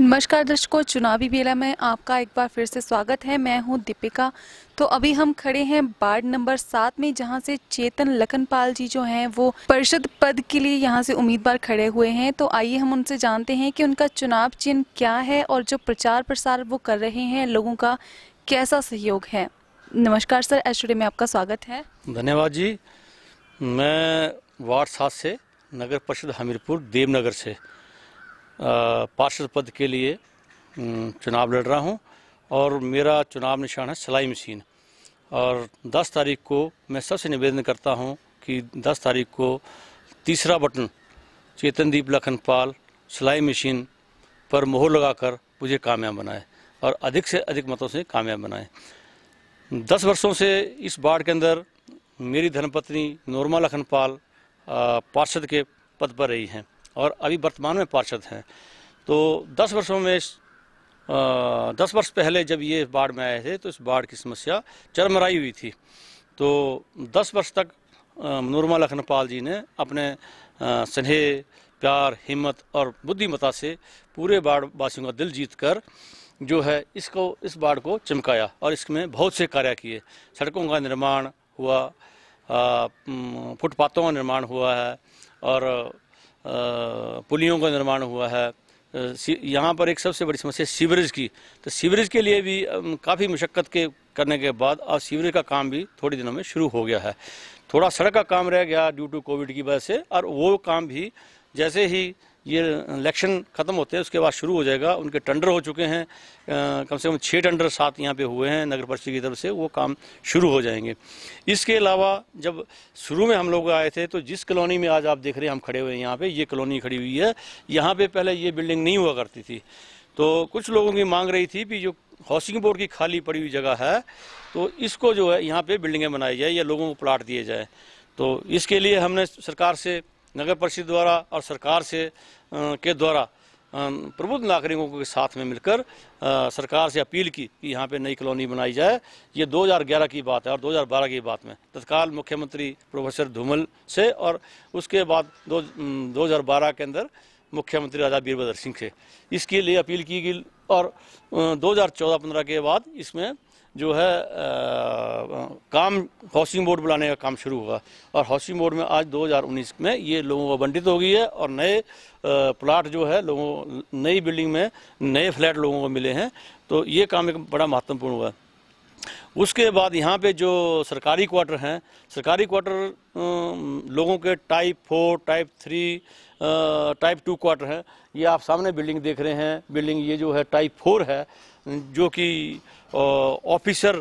नमस्कार दर्शकों चुनावी बेला में आपका एक बार फिर से स्वागत है मैं हूं दीपिका तो अभी हम खड़े हैं वार्ड नंबर सात में जहां से चेतन लखनपाल जी जो हैं वो परिषद पद के लिए यहां से उम्मीदवार खड़े हुए हैं तो आइए हम उनसे जानते हैं कि उनका चुनाव चिन्ह क्या है और जो प्रचार प्रसार वो कर रहे हैं लोगों का कैसा सहयोग है नमस्कार सर ऐश्वर्य में आपका स्वागत है धन्यवाद जी मैं वार्ड सात से नगर परिषद हमीरपुर देवनगर से पार्षद पद के लिए चुनाव लड़ रहा हूं और मेरा चुनाव निशान है सिलाई मशीन और 10 तारीख को मैं सबसे निवेदन करता हूं कि 10 तारीख को तीसरा बटन चेतनदीप लखनपाल सिलाई मशीन पर मोहर लगाकर मुझे कामयाब बनाए और अधिक से अधिक मतों से कामयाब बनाए दस वर्षों से इस बाढ़ के अंदर मेरी धर्मपत्नी नोरमा लखनपाल पार्षद के पद पर रही हैं और अभी वर्तमान में पार्षद हैं तो दस वर्षों में दस वर्ष पहले जब ये बाढ़ में आए थे तो इस बाढ़ की समस्या चरमराई हुई थी तो दस वर्ष तक मनोरमा लखनपाल जी ने अपने स्नेह प्यार हिम्मत और बुद्धिमता से पूरे बाढ़ वासियों का दिल जीत कर जो है इसको इस बाढ़ को चमकाया और इसमें बहुत से कार्य किए सड़कों का निर्माण हुआ फुटपाथों का निर्माण हुआ है और पुलियों का निर्माण हुआ है यहाँ पर एक सबसे बड़ी समस्या सीवरेज की तो सीवरेज के लिए भी काफ़ी मशक्क़त के करने के बाद अब सीवरेज का काम भी थोड़े दिनों में शुरू हो गया है थोड़ा सड़क का काम रह गया ड्यू टू कोविड की वजह से और वो काम भी जैसे ही ये इलेक्शन ख़त्म होते हैं उसके बाद शुरू हो जाएगा उनके टेंडर हो चुके हैं कम से कम छः टेंडर सात यहाँ पे हुए हैं नगर परिषद की तरफ से वो काम शुरू हो जाएंगे इसके अलावा जब शुरू में हम लोग आए थे तो जिस कॉलोनी में आज आप देख रहे हैं हम खड़े हुए हैं यहाँ पर ये कॉलोनी खड़ी हुई है यहाँ पर पहले ये बिल्डिंग नहीं हुआ करती थी तो कुछ लोगों की मांग रही थी कि जो हाउसिंग बोर्ड की खाली पड़ी हुई जगह है तो इसको जो है यहाँ पर बिल्डिंगें बनाई जाए या लोगों को प्लाट दिए जाए तो इसके लिए हमने सरकार से नगर परिषद द्वारा और सरकार से के द्वारा प्रबुद्ध नागरिकों के साथ में मिलकर आ, सरकार से अपील की कि यहाँ पे नई कॉलोनी बनाई जाए ये 2011 की बात है और 2012 की बात में तत्काल मुख्यमंत्री प्रोफेसर धूमल से और उसके बाद दो 2012 के अंदर मुख्यमंत्री राजा वीरभद्र सिंह से इसके लिए अपील की गई और 2014-15 के बाद इसमें जो है आ, काम हाउसिंग बोर्ड बुलाने का काम शुरू हुआ और हाउसिंग बोर्ड में आज 2019 में ये लोगों को आवंटित हो गई है और नए प्लाट जो है लोगों नई बिल्डिंग में नए फ्लैट लोगों को मिले हैं तो ये काम एक बड़ा महत्वपूर्ण हुआ उसके बाद यहाँ पे जो सरकारी क्वार्टर हैं सरकारी क्वार्टर लोगों के type four type three type two quarter हैं ये आप सामने बिल्डिंग देख रहे हैं बिल्डिंग ये जो है टाइप फोर है जो कि ऑफिसर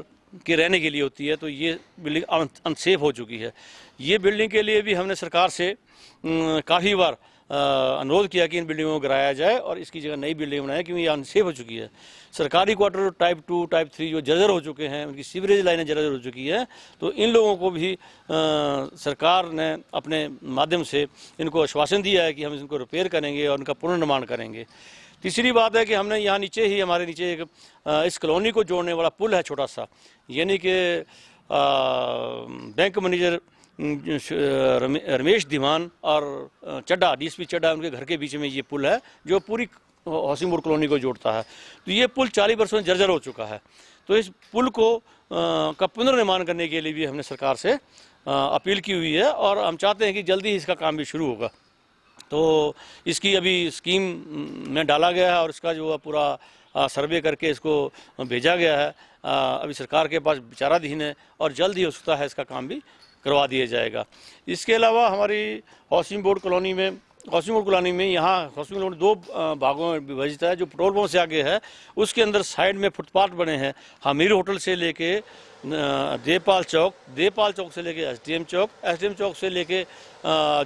के रहने के लिए होती है तो ये बिल्डिंग अनसेफ हो चुकी है ये बिल्डिंग के लिए भी हमने सरकार से काफ़ी बार अनुरोध किया कि इन बिल्डिंगों को गिराया जाए और इसकी जगह नई बिल्डिंग बनाए क्योंकि ये अनसेफ हो चुकी है सरकारी quarter type two type three जो जर्जर हो चुके हैं उनकी सीवरेज लाइनें जर्जर हो चुकी हैं तो इन लोगों को भी आ, सरकार ने अपने माध्यम से इनको आश्वासन दिया है कि हम इनको रिपेयर करेंगे और उनका पुनर्निर्माण करेंगे तीसरी बात है कि हमने यहाँ नीचे ही हमारे नीचे एक इस कॉलोनी को जोड़ने वाला पुल है छोटा सा यानी कि बैंक मैनेजर रमेश दीवान और चड्डा डी पी चड्डा उनके घर के बीच में ये पुल है जो पूरी हौसिंगपुर कॉलोनी को जोड़ता है तो ये पुल चालीस वर्षों में जर्जर हो चुका है तो इस पुल को आ, का पुनर्निर्माण करने के लिए भी हमने सरकार से आ, अपील की हुई है और हम चाहते हैं कि जल्दी ही इसका काम भी शुरू होगा तो इसकी अभी स्कीम हम्म, में डाला गया है और इसका जो पूरा सर्वे करके इसको भेजा गया है अभी सरकार के पास विचाराधीन है और जल्द ही हो सकता है इसका काम भी करवा दिया जाएगा इसके अलावा हमारी हाउसिंग बोर्ड कॉलोनी में गौसी रोड कुलानी में यहाँ गौसी रोड दो भागों में विभाजित है जो पेट्रोल पंप से आगे है उसके अंदर साइड में फुटपाथ बने हैं हमीर होटल से लेके देवपाल चौक देवपाल चौक से लेके एसडीएम चौक एसडीएम चौक से लेके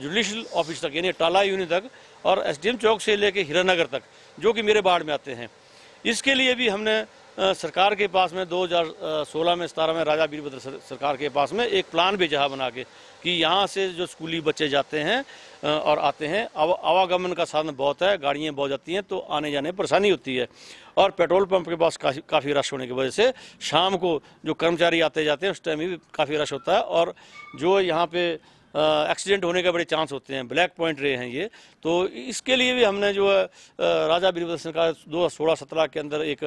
जुडिशल ऑफिस तक यानी टाला यूनिट तक और एसडीएम चौक से लेके हीरानगर तक जो कि मेरे बाढ़ में आते हैं इसके लिए भी हमने सरकार के पास में 2016 में सतारह में राजा वीरभद्र सरकार के पास में एक प्लान भेजा है बना के कि यहाँ से जो स्कूली बच्चे जाते हैं और आते हैं आव, आवागमन का साधन बहुत है गाड़ियाँ बहुत जाती हैं तो आने जाने परेशानी होती है और पेट्रोल पंप के पास काफ़ी काफ़ी रश होने की वजह से शाम को जो कर्मचारी आते जाते हैं उस टाइम भी काफ़ी रश होता है और जो यहाँ पे एक्सीडेंट होने के बड़े चांस होते हैं ब्लैक पॉइंट रहे हैं ये तो इसके लिए भी हमने जो है राजा सिंह का दो हज़ार सोलह सत्रह के अंदर एक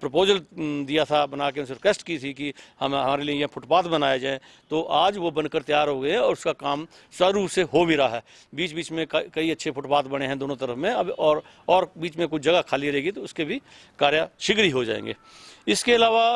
प्रपोजल दिया था बना के उनसे रिक्वेस्ट की थी कि हम हमारे लिए यहाँ फुटपाथ बनाए जाएँ तो आज वो बनकर तैयार हो गए और उसका काम शुरू से हो भी रहा है बीच बीच में कई अच्छे फुटपाथ बने हैं दोनों तरफ में अब और और बीच में कुछ जगह खाली रहेगी तो उसके भी कार्य शीघ्र ही हो जाएंगे इसके अलावा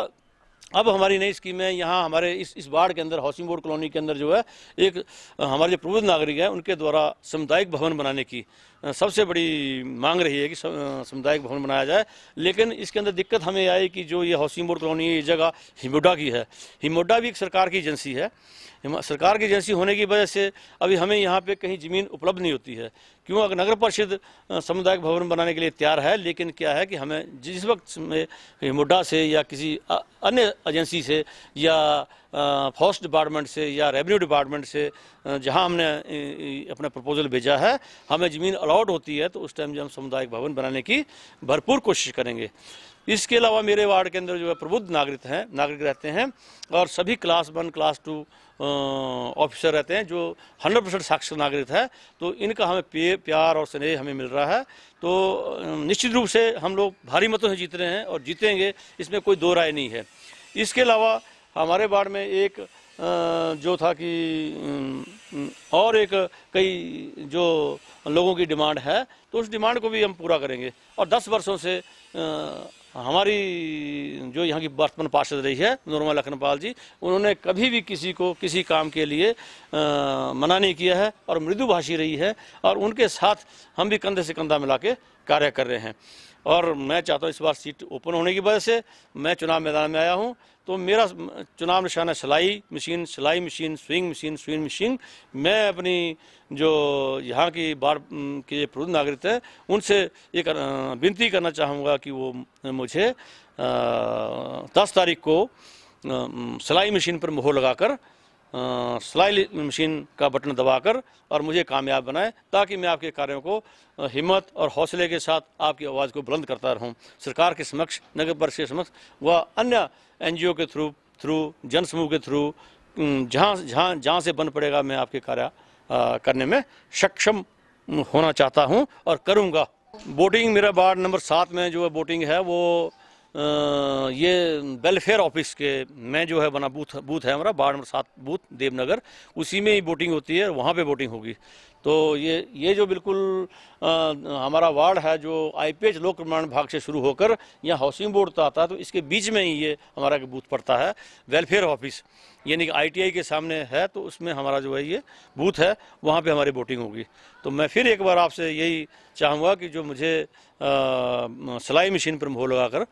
अब हमारी नई स्कीम है यहाँ हमारे इस इस वार्ड के अंदर हाउसिंग बोर्ड कॉलोनी के अंदर जो है एक हमारे जो प्रबुद्ध नागरिक है उनके द्वारा सामुदायिक भवन बनाने की सबसे बड़ी मांग रही है कि सामुदायिक भवन बनाया जाए लेकिन इसके अंदर दिक्कत हमें आई कि जो ये हाउसिंग बोर्ड कॉलोनी ये जगह हिमोडा की है हिमोडा भी एक सरकार की एजेंसी है सरकार की एजेंसी होने की वजह से अभी हमें यहाँ पे कहीं ज़मीन उपलब्ध नहीं होती है क्यों अगर नगर परिषद सामुदायिक भवन बनाने के लिए तैयार है लेकिन क्या है कि हमें जिस वक्त में हिमोडा से या किसी अन्य एजेंसी से या फॉरेस्ट डिपार्टमेंट से या रेवेन्यू डिपार्टमेंट से जहाँ हमने अपना प्रपोजल भेजा है हमें ज़मीन अलाउड होती है तो उस टाइम जो हम सामुदायिक भवन बनाने की भरपूर कोशिश करेंगे इसके अलावा मेरे वार्ड के अंदर जो है प्रबुद्ध नागरिक हैं नागरिक रहते हैं और सभी class one class two officer रहते हैं जो 100 परसेंट साक्षर नागरिक है तो इनका हमें प्यार और स्नेह हमें मिल रहा है तो निश्चित रूप से हम लोग भारी मतों से जीत रहे हैं और जीतेंगे इसमें कोई दो राय नहीं है इसके अलावा हमारे वार्ड में एक जो था कि और एक कई जो लोगों की डिमांड है तो उस डिमांड को भी हम पूरा करेंगे और 10 वर्षों से हमारी जो यहाँ की वर्तमान पार्षद रही है नोरमा लखनपाल जी उन्होंने कभी भी किसी को किसी काम के लिए मना नहीं किया है और मृदुभाषी रही है और उनके साथ हम भी कंधे से कंधा मिला के कार्य कर रहे हैं और मैं चाहता हूँ इस बार सीट ओपन होने की वजह से मैं चुनाव मैदान में आया हूँ तो मेरा चुनाव निशाना सिलाई मशीन सिलाई machine sewing machine sewing machine मैं अपनी जो यहाँ की बार के प्रबुद्ध नागरिक हैं उनसे ये कर, विनती करना चाहूँगा कि वो मुझे दस तारीख को सिलाई मशीन पर मोहर लगाकर सिलाई मशीन का बटन दबाकर और मुझे कामयाब बनाएं ताकि मैं आपके कार्यों को हिम्मत और हौसले के साथ आपकी आवाज़ को बुलंद करता रहूं सरकार के समक्ष नगर परिषद के समक्ष व अन्य एनजीओ के थ्रू थ्रू जन समूह के थ्रू जहाँ जहाँ जहाँ से बन पड़ेगा मैं आपके कार्य करने में सक्षम होना चाहता हूँ और करूँगा बोटिंग मेरा वार्ड नंबर सात में जो बोटिंग है वो ये वेलफेयर ऑफिस के मैं जो है बना बूथ बूथ है हमारा बाढ़ सात बूथ देवनगर उसी में ही वोटिंग होती है वहाँ पे वोटिंग होगी तो ये ये जो बिल्कुल आ, हमारा वार्ड है जो आईपीएच लोक निर्माण भाग से शुरू होकर यहाँ हाउसिंग बोर्ड तो आता है तो इसके बीच में ही ये हमारा बूथ पड़ता है वेलफेयर ऑफिस यानी कि आईटीआई के सामने है तो उसमें हमारा जो है ये बूथ है वहाँ पे हमारी वोटिंग होगी तो मैं फिर एक बार आपसे यही चाहूँगा कि जो मुझे आ, सिलाई मशीन पर मोह लगा कर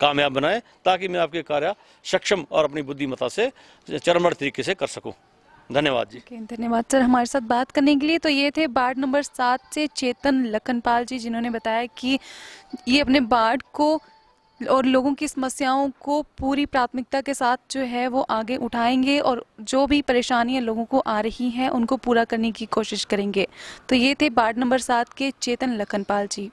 कामयाब बनाएँ ताकि मैं आपके कार्य सक्षम और अपनी बुद्धिमता से चरमर तरीके से कर सकूँ धन्यवाद जी धन्यवाद सर हमारे साथ बात करने के लिए तो ये थे वार्ड नंबर सात से चेतन लखनपाल जी जिन्होंने बताया कि ये अपने वार्ड को और लोगों की समस्याओं को पूरी प्राथमिकता के साथ जो है वो आगे उठाएंगे और जो भी परेशानियां लोगों को आ रही हैं उनको पूरा करने की कोशिश करेंगे तो ये थे वार्ड नंबर सात के चेतन लखनपाल जी